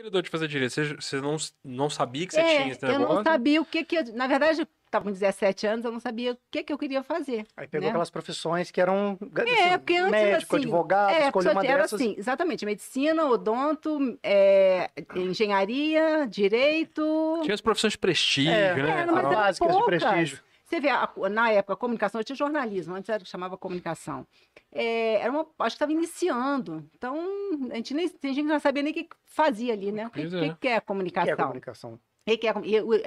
ele deu de fazer direito? Você, você não, não sabia que você é, tinha esse negócio? Eu não sabia o que que eu... Na verdade, eu estava com 17 anos, eu não sabia o que que eu queria fazer. Aí pegou né? aquelas profissões que eram é, assim, porque antes, médico, assim, advogado, é, escolheu uma era dessas. Assim, exatamente, medicina, odonto, é, engenharia, direito... Tinha as profissões de prestígio, é, né? Era, mas ah, básicas poucas. de prestígio. Você vê, a, na época, a comunicação, eu tinha jornalismo, antes era chamava comunicação. É, era uma, acho que estava iniciando. Então, a gente, nem, a gente não sabia nem o que fazia ali, né? O que, é. que, que é comunicação? O que é comunicação? É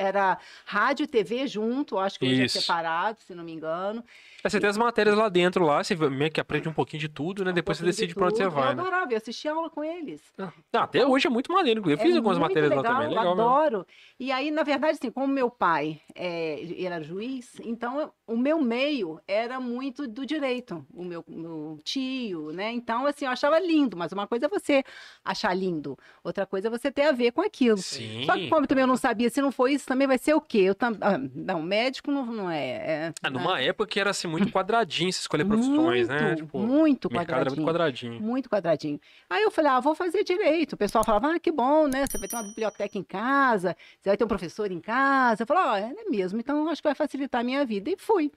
era rádio e TV junto, acho que hoje é Isso. é separado, se não me engano. É, você tem as matérias lá dentro, lá, você meio que aprende um pouquinho de tudo, né? Um Depois você decide de pra onde você vai. Eu né? adorava, eu assistia aula com eles. Ah, até então, hoje é muito maneiro, eu é fiz é algumas matérias legal, lá também. Legal, adoro. Mesmo. E aí, na verdade, assim, como meu pai é, era juiz, então eu o meu meio era muito do direito, o meu, meu, tio, né? Então, assim, eu achava lindo, mas uma coisa é você achar lindo, outra coisa é você ter a ver com aquilo. Sim. Só que como também eu não sabia, se não for isso, também vai ser o quê? Eu tam... Ah, não, médico não, não é... é ah, numa época que era, assim, muito quadradinho se escolher profissões, né? muito, né? Tipo, muito quadradinho. muito quadradinho. Muito quadradinho. Aí eu falei, ah, vou fazer direito. O pessoal falava, ah, que bom, né? Você vai ter uma biblioteca em casa, você vai ter um professor em casa. Eu falei, ó, oh, é mesmo, então acho que vai facilitar a minha vida. E foi fui.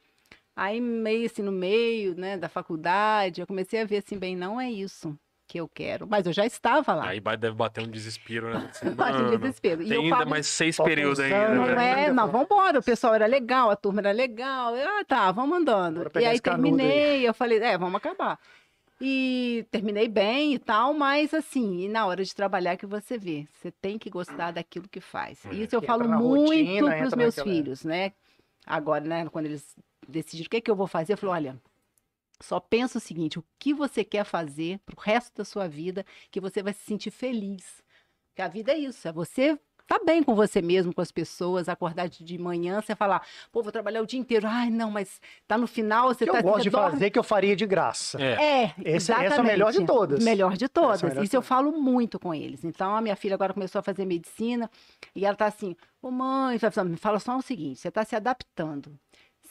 Aí, meio assim, no meio, né, da faculdade, eu comecei a ver assim, bem, não é isso que eu quero. Mas eu já estava lá. Aí deve bater um desespero, né? Assim, Bate um desespero. E ainda mais seis períodos ainda. Não né? é, não, vambora. O pessoal era legal, a turma era legal. Ah, tá, vamos andando. E aí terminei, aí. eu falei, é, vamos acabar. E terminei bem e tal, mas assim, e na hora de trabalhar que você vê, você tem que gostar daquilo que faz. É. Isso eu que falo muito para os meus filhos, né? agora, né, quando eles decidiram o que, é que eu vou fazer, eu falei, olha, só pensa o seguinte, o que você quer fazer pro resto da sua vida, que você vai se sentir feliz. Porque a vida é isso, é você tá bem com você mesmo, com as pessoas, acordar de manhã, você falar, pô, vou trabalhar o dia inteiro. Ai, não, mas tá no final, você que tá... Eu gosto de fazer que eu faria de graça. É, é Esse, exatamente. Essa é a melhor de todas. Melhor de é todas. É melhor Isso eu falo muito com eles. Então, a minha filha agora começou a fazer medicina e ela tá assim, ô mãe, me fala só o seguinte, você tá se adaptando.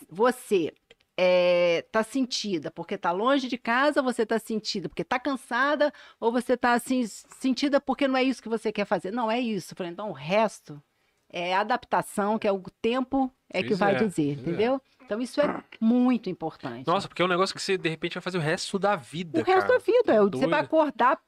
Você é, tá sentida porque tá longe de casa, você tá sentida porque tá cansada, ou você tá assim, sentida porque não é isso que você quer fazer. Não é isso. falei, então o resto é adaptação, que é o tempo é isso que vai é, dizer, é. entendeu? É. Então isso é muito importante. Nossa, porque é um negócio que você de repente vai fazer o resto da vida. O cara. resto da vida. Tá você vai acordar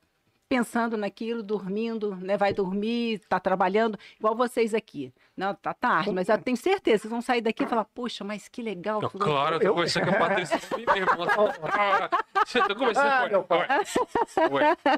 pensando naquilo, dormindo, né? Vai dormir, tá trabalhando, igual vocês aqui. Não, tá tarde, mas eu tenho certeza, vocês vão sair daqui e falar, poxa, mas que legal. Não, claro, eu tô conversando com a Patrícia mesmo. Você tá conversando ah, meu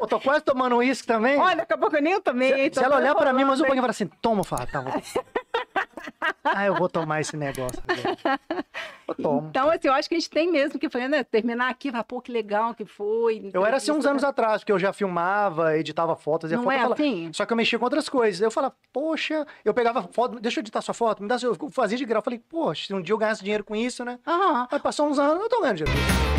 Eu tô quase tomando um uísque também. Olha, daqui a pouco eu nem tomei. Se, se ela olhar pra mim, mas o banho e falar assim, toma, fala, tá bom. ah, eu vou tomar esse negócio. Então, assim, eu acho que a gente tem mesmo que fazer, né? Terminar aqui, falar, pô, que legal que foi. Então, eu era assim uns anos atrás, porque eu já filmava, editava fotos, Não foto, é assim? Só que eu mexia com outras coisas. Eu falava, poxa, eu pegava foto, deixa eu editar sua foto, me dá Eu fazia de grau. Eu falei, poxa, se um dia eu ganhasse dinheiro com isso, né? Uhum. Aí passou uns anos, eu tô ganhando dinheiro.